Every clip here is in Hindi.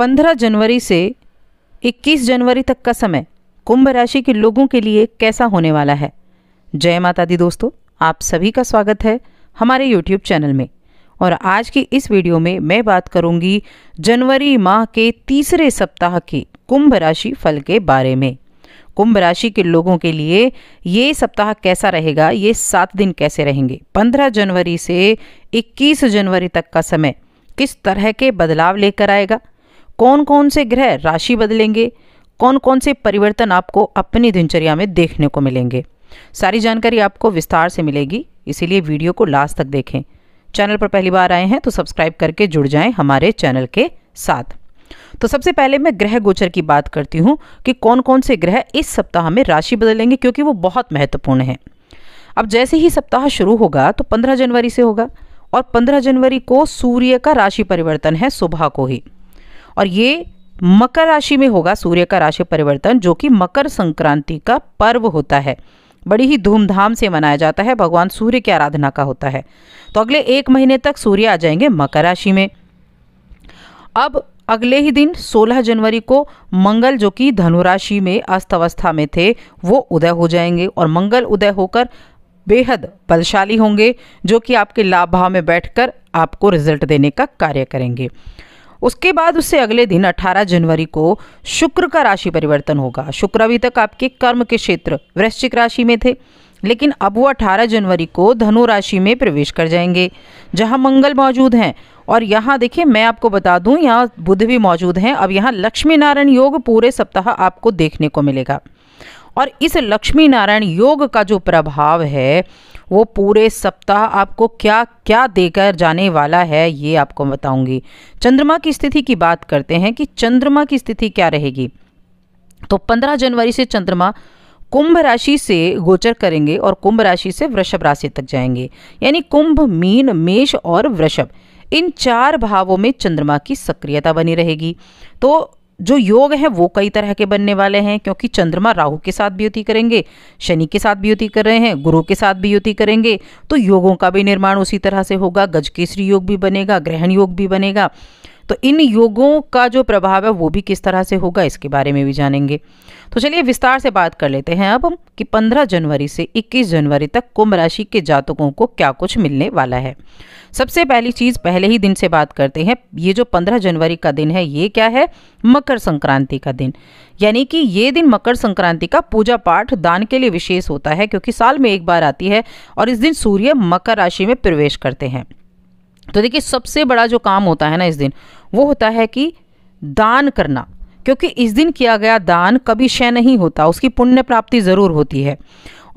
15 जनवरी से 21 जनवरी तक का समय कुंभ राशि के लोगों के लिए कैसा होने वाला है जय माता दी दोस्तों आप सभी का स्वागत है हमारे यूट्यूब चैनल में और आज की इस वीडियो में मैं बात करूंगी जनवरी माह के तीसरे सप्ताह के कुंभ राशि फल के बारे में कुंभ राशि के लोगों के लिए ये सप्ताह कैसा रहेगा ये सात दिन कैसे रहेंगे 15 जनवरी से 21 जनवरी तक का समय किस तरह के बदलाव लेकर आएगा कौन कौन से ग्रह राशि बदलेंगे कौन कौन से परिवर्तन आपको अपनी दिनचर्या में देखने को मिलेंगे सारी जानकारी आपको विस्तार से मिलेगी इसीलिए वीडियो को लास्ट तक देखें चैनल पर पहली बार आए हैं तो सब्सक्राइब करके जुड़ जाएं हमारे चैनल के साथ तो सबसे पहले मैं ग्रह गोचर की बात करती हूं कि कौन कौन से ग्रह इस सप्ताह में राशि बदलेंगे क्योंकि वो बहुत महत्वपूर्ण है अब जैसे ही सप्ताह शुरू होगा तो पंद्रह जनवरी से होगा और पंद्रह जनवरी को सूर्य का राशि परिवर्तन है सुबह को ही और ये मकर राशि में होगा सूर्य का राशि परिवर्तन जो कि मकर संक्रांति का पर्व होता है बड़ी ही धूमधाम से मनाया जाता है भगवान सूर्य की आराधना का होता है तो अगले एक महीने तक सूर्य आ जाएंगे मकर राशि में अब अगले ही दिन 16 जनवरी को मंगल जो कि धनुराशि में अस्त अवस्था में थे वो उदय हो जाएंगे और मंगल उदय होकर बेहद बलशाली होंगे जो कि आपके लाभ भाव में बैठकर आपको रिजल्ट देने का कार्य करेंगे उसके बाद उससे अगले दिन 18 जनवरी को शुक्र का राशि परिवर्तन होगा शुक्र अभी तक आपके कर्म के क्षेत्र वृश्चिक राशि में थे लेकिन अब वो 18 जनवरी को धनु राशि में प्रवेश कर जाएंगे जहां मंगल मौजूद हैं और यहाँ देखिए मैं आपको बता दूं यहाँ बुध भी मौजूद हैं अब यहाँ लक्ष्मी नारायण योग पूरे सप्ताह आपको देखने को मिलेगा और इस लक्ष्मी नारायण योग का जो प्रभाव है वो पूरे सप्ताह आपको क्या क्या देकर जाने वाला है ये आपको बताऊंगी चंद्रमा की स्थिति की बात करते हैं कि चंद्रमा की स्थिति क्या रहेगी तो 15 जनवरी से चंद्रमा कुंभ राशि से गोचर करेंगे और कुंभ राशि से वृषभ राशि तक जाएंगे यानी कुंभ मीन मेष और वृषभ इन चार भावों में चंद्रमा की सक्रियता बनी रहेगी तो जो योग हैं वो कई तरह के बनने वाले हैं क्योंकि चंद्रमा राहु के साथ भी युति करेंगे शनि के साथ भी युति कर रहे हैं गुरु के साथ भी युति करेंगे तो योगों का भी निर्माण उसी तरह से होगा गजकेसरी योग भी बनेगा ग्रहण योग भी बनेगा तो इन योगों का जो प्रभाव है वो भी किस तरह से होगा इसके बारे में भी जानेंगे तो चलिए विस्तार से बात कर लेते हैं अब हम कि 15 जनवरी से 21 जनवरी तक कुंभ राशि के जातकों को क्या कुछ मिलने वाला है सबसे पहली चीज़ पहले ही दिन से बात करते हैं ये जो 15 जनवरी का दिन है ये क्या है मकर संक्रांति का दिन यानी कि ये दिन मकर संक्रांति का पूजा पाठ दान के लिए विशेष होता है क्योंकि साल में एक बार आती है और इस दिन सूर्य मकर राशि में प्रवेश करते हैं तो देखिए सबसे बड़ा जो काम होता है ना इस दिन वो होता है कि दान करना क्योंकि इस दिन किया गया दान कभी क्षय नहीं होता उसकी पुण्य प्राप्ति ज़रूर होती है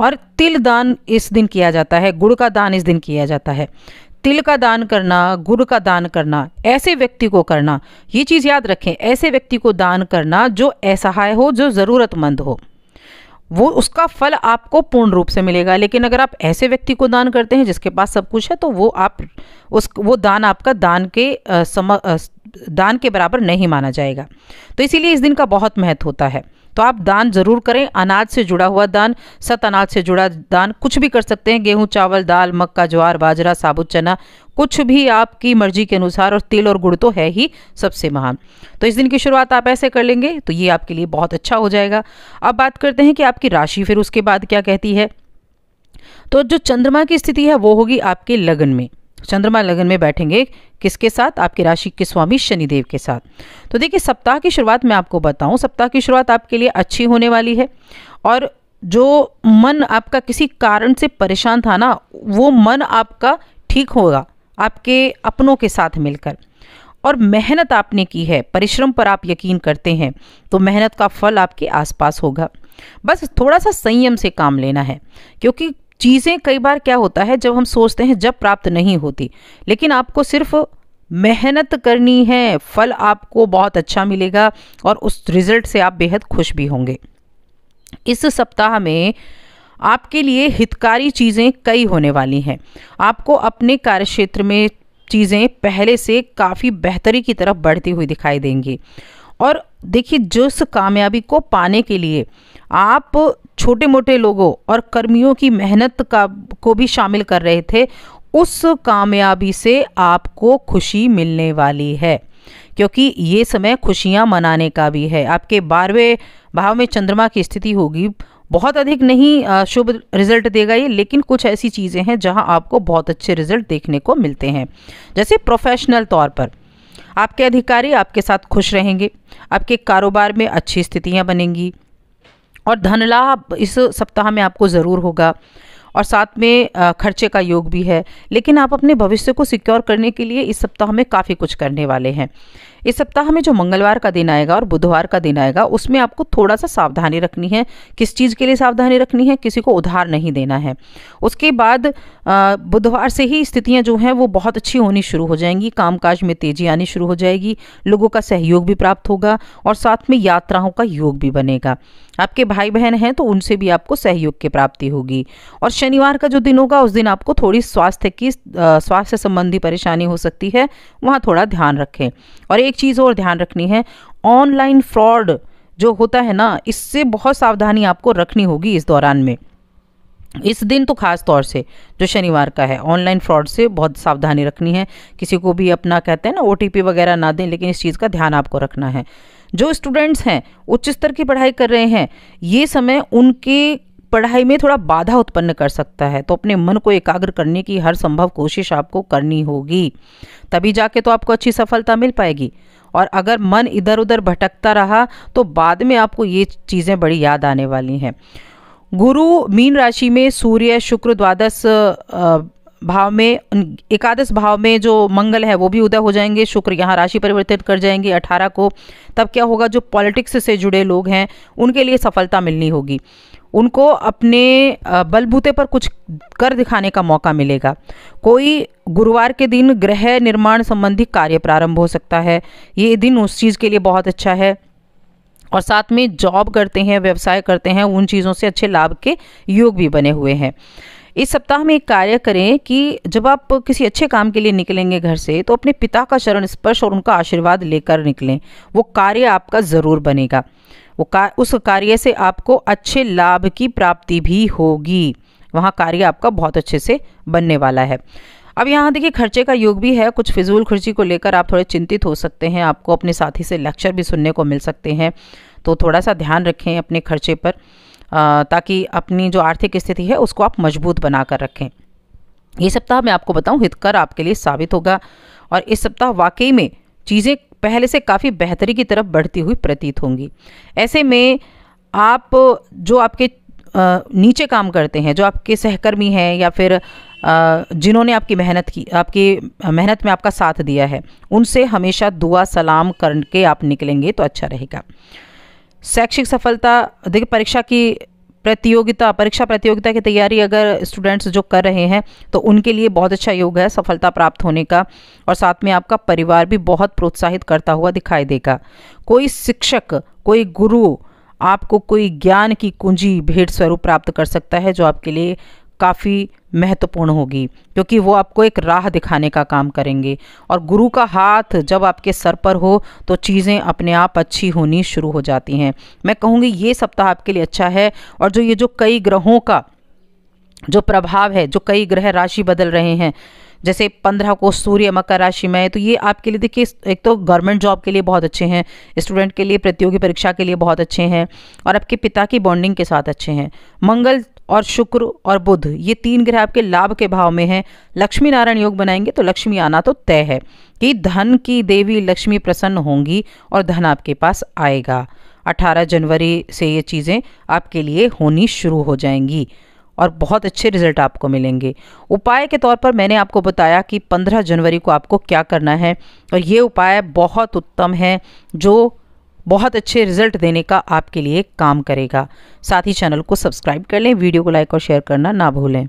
और तिल दान इस दिन किया जाता है गुड़ का दान इस दिन किया जाता है तिल का दान करना गुड़ का दान करना ऐसे व्यक्ति को करना ये चीज़ याद रखें ऐसे व्यक्ति को दान करना जो असहाय हो जो ज़रूरतमंद हो वो उसका फल आपको पूर्ण रूप से मिलेगा लेकिन अगर आप ऐसे व्यक्ति को दान करते हैं जिसके पास सब कुछ है तो वो आप उस वो दान आपका दान के आ, सम आ, दान के बराबर नहीं माना जाएगा तो इसीलिए इस दिन का बहुत महत्व होता है तो आप दान जरूर करें अनाज से जुड़ा हुआ दान सत अनाज से जुड़ा दान कुछ भी कर सकते हैं गेहूं चावल दाल मक्का ज्वार बाजरा साबुत चना कुछ भी आपकी मर्जी के अनुसार और तेल और गुड़ तो है ही सबसे महान तो इस दिन की शुरुआत आप ऐसे कर लेंगे तो ये आपके लिए बहुत अच्छा हो जाएगा अब बात करते हैं कि आपकी राशि फिर उसके बाद क्या कहती है तो जो चंद्रमा की स्थिति है वो होगी आपके लगन में चंद्रमा लगन में बैठेंगे किसके साथ आपकी राशि के स्वामी शनिदेव के साथ तो देखिए सप्ताह की शुरुआत मैं आपको बताऊं सप्ताह की शुरुआत आपके लिए अच्छी होने वाली है और जो मन आपका किसी कारण से परेशान था ना वो मन आपका ठीक होगा आपके अपनों के साथ मिलकर और मेहनत आपने की है परिश्रम पर आप यकीन करते हैं तो मेहनत का फल आपके आसपास होगा बस थोड़ा सा संयम से काम लेना है क्योंकि चीज़ें कई बार क्या होता है जब हम सोचते हैं जब प्राप्त नहीं होती लेकिन आपको सिर्फ मेहनत करनी है फल आपको बहुत अच्छा मिलेगा और उस रिजल्ट से आप बेहद खुश भी होंगे इस सप्ताह में आपके लिए हितकारी चीज़ें कई होने वाली हैं आपको अपने कार्यक्षेत्र में चीज़ें पहले से काफ़ी बेहतरी की तरफ बढ़ती हुई दिखाई देंगी और देखिए जिस कामयाबी को पाने के लिए आप छोटे मोटे लोगों और कर्मियों की मेहनत का को भी शामिल कर रहे थे उस कामयाबी से आपको खुशी मिलने वाली है क्योंकि ये समय खुशियां मनाने का भी है आपके बारहवें भाव में चंद्रमा की स्थिति होगी बहुत अधिक नहीं शुभ रिजल्ट देगा ये लेकिन कुछ ऐसी चीज़ें हैं जहाँ आपको बहुत अच्छे रिजल्ट देखने को मिलते हैं जैसे प्रोफेशनल तौर पर आपके अधिकारी आपके साथ खुश रहेंगे आपके कारोबार में अच्छी स्थितियाँ बनेंगी और धन लाभ इस सप्ताह में आपको ज़रूर होगा और साथ में खर्चे का योग भी है लेकिन आप अपने भविष्य को सिक्योर करने के लिए इस सप्ताह में काफ़ी कुछ करने वाले हैं इस सप्ताह में जो मंगलवार का दिन आएगा और बुधवार का दिन आएगा उसमें आपको थोड़ा सा सावधानी रखनी है किस चीज़ के लिए सावधानी रखनी है किसी को उधार नहीं देना है उसके बाद बुधवार से ही स्थितियाँ जो हैं वो बहुत अच्छी होनी शुरू हो जाएंगी कामकाज में तेजी आनी शुरू हो जाएगी लोगों का सहयोग भी प्राप्त होगा और साथ में यात्राओं का योग भी बनेगा आपके भाई बहन हैं तो उनसे भी आपको सहयोग की प्राप्ति होगी और शनिवार का जो दिन होगा उस दिन आपको थोड़ी स्वास्थ्य की स्वास्थ्य संबंधी परेशानी हो सकती है वहाँ थोड़ा ध्यान रखें और एक एक चीज़ और ध्यान रखनी है ऑनलाइन फ्रॉड जो होता है ना इससे बहुत सावधानी आपको रखनी होगी इस दौरान में इस दिन तो खास तौर से जो शनिवार का है ऑनलाइन फ्रॉड से बहुत सावधानी रखनी है किसी को भी अपना कहते हैं ना ओटीपी वगैरह ना दें लेकिन इस चीज़ का ध्यान आपको रखना है जो स्टूडेंट्स हैं उच्च स्तर की पढ़ाई कर रहे हैं ये समय उनके पढ़ाई में थोड़ा बाधा उत्पन्न कर सकता है तो अपने मन को एकाग्र करने की हर संभव कोशिश आपको करनी होगी तभी जाके तो आपको अच्छी सफलता मिल पाएगी और अगर मन इधर उधर भटकता रहा तो बाद में आपको ये चीज़ें बड़ी याद आने वाली हैं गुरु मीन राशि में सूर्य शुक्र द्वादश भाव में एकादश भाव में जो मंगल है वो भी उदय हो जाएंगे शुक्र यहाँ राशि परिवर्तित कर जाएंगे अठारह को तब क्या होगा जो पॉलिटिक्स से जुड़े लोग हैं उनके लिए सफलता मिलनी होगी उनको अपने बलबूते पर कुछ कर दिखाने का मौका मिलेगा कोई गुरुवार के दिन ग्रह निर्माण संबंधी कार्य प्रारंभ हो सकता है ये दिन उस चीज़ के लिए बहुत अच्छा है और साथ में जॉब करते हैं व्यवसाय करते हैं उन चीज़ों से अच्छे लाभ के योग भी बने हुए हैं इस सप्ताह में एक कार्य करें कि जब आप किसी अच्छे काम के लिए निकलेंगे घर से तो अपने पिता का चरण स्पर्श और उनका आशीर्वाद लेकर निकलें वो कार्य आपका ज़रूर बनेगा वो का, उस कार्य से आपको अच्छे लाभ की प्राप्ति भी होगी वहाँ कार्य आपका बहुत अच्छे से बनने वाला है अब यहाँ देखिए खर्चे का योग भी है कुछ फिजूल खर्ची को लेकर आप थोड़े चिंतित हो सकते हैं आपको अपने साथी से लेक्चर भी सुनने को मिल सकते हैं तो थोड़ा सा ध्यान रखें अपने खर्चे पर ताकि अपनी जो आर्थिक स्थिति है उसको आप मजबूत बना कर रखें ये सप्ताह मैं आपको बताऊं हितकर आपके लिए साबित होगा और इस सप्ताह वाकई में चीज़ें पहले से काफ़ी बेहतरी की तरफ बढ़ती हुई प्रतीत होंगी ऐसे में आप जो आपके नीचे काम करते हैं जो आपके सहकर्मी हैं या फिर जिन्होंने आपकी मेहनत की आपकी मेहनत में आपका साथ दिया है उनसे हमेशा दुआ सलाम करके आप निकलेंगे तो अच्छा रहेगा शैक्षिक सफलता देखिए परीक्षा की प्रतियोगिता परीक्षा प्रतियोगिता की तैयारी अगर स्टूडेंट्स जो कर रहे हैं तो उनके लिए बहुत अच्छा योग है सफलता प्राप्त होने का और साथ में आपका परिवार भी बहुत प्रोत्साहित करता हुआ दिखाई देगा कोई शिक्षक कोई गुरु आपको कोई ज्ञान की कुंजी भेंट स्वरूप प्राप्त कर सकता है जो आपके लिए काफ़ी महत्वपूर्ण होगी क्योंकि वो आपको एक राह दिखाने का काम करेंगे और गुरु का हाथ जब आपके सर पर हो तो चीज़ें अपने आप अच्छी होनी शुरू हो जाती हैं मैं कहूँगी ये सप्ताह आपके लिए अच्छा है और जो ये जो कई ग्रहों का जो प्रभाव है जो कई ग्रह राशि बदल रहे हैं जैसे पंद्रह को सूर्य मकर राशि में है तो ये आपके लिए देखिए एक तो गवर्नमेंट जॉब के लिए बहुत अच्छे हैं स्टूडेंट के लिए प्रतियोगी परीक्षा के लिए बहुत अच्छे हैं और आपके पिता की बॉन्डिंग के साथ अच्छे हैं मंगल और शुक्र और बुध ये तीन ग्रह आपके लाभ के भाव में हैं लक्ष्मी नारायण योग बनाएंगे तो लक्ष्मी आना तो तय है कि धन की देवी लक्ष्मी प्रसन्न होंगी और धन आपके पास आएगा 18 जनवरी से ये चीज़ें आपके लिए होनी शुरू हो जाएंगी और बहुत अच्छे रिजल्ट आपको मिलेंगे उपाय के तौर पर मैंने आपको बताया कि 15 जनवरी को आपको क्या करना है और ये उपाय बहुत उत्तम है जो बहुत अच्छे रिजल्ट देने का आपके लिए काम करेगा साथ ही चैनल को सब्सक्राइब कर लें वीडियो को लाइक और शेयर करना ना भूलें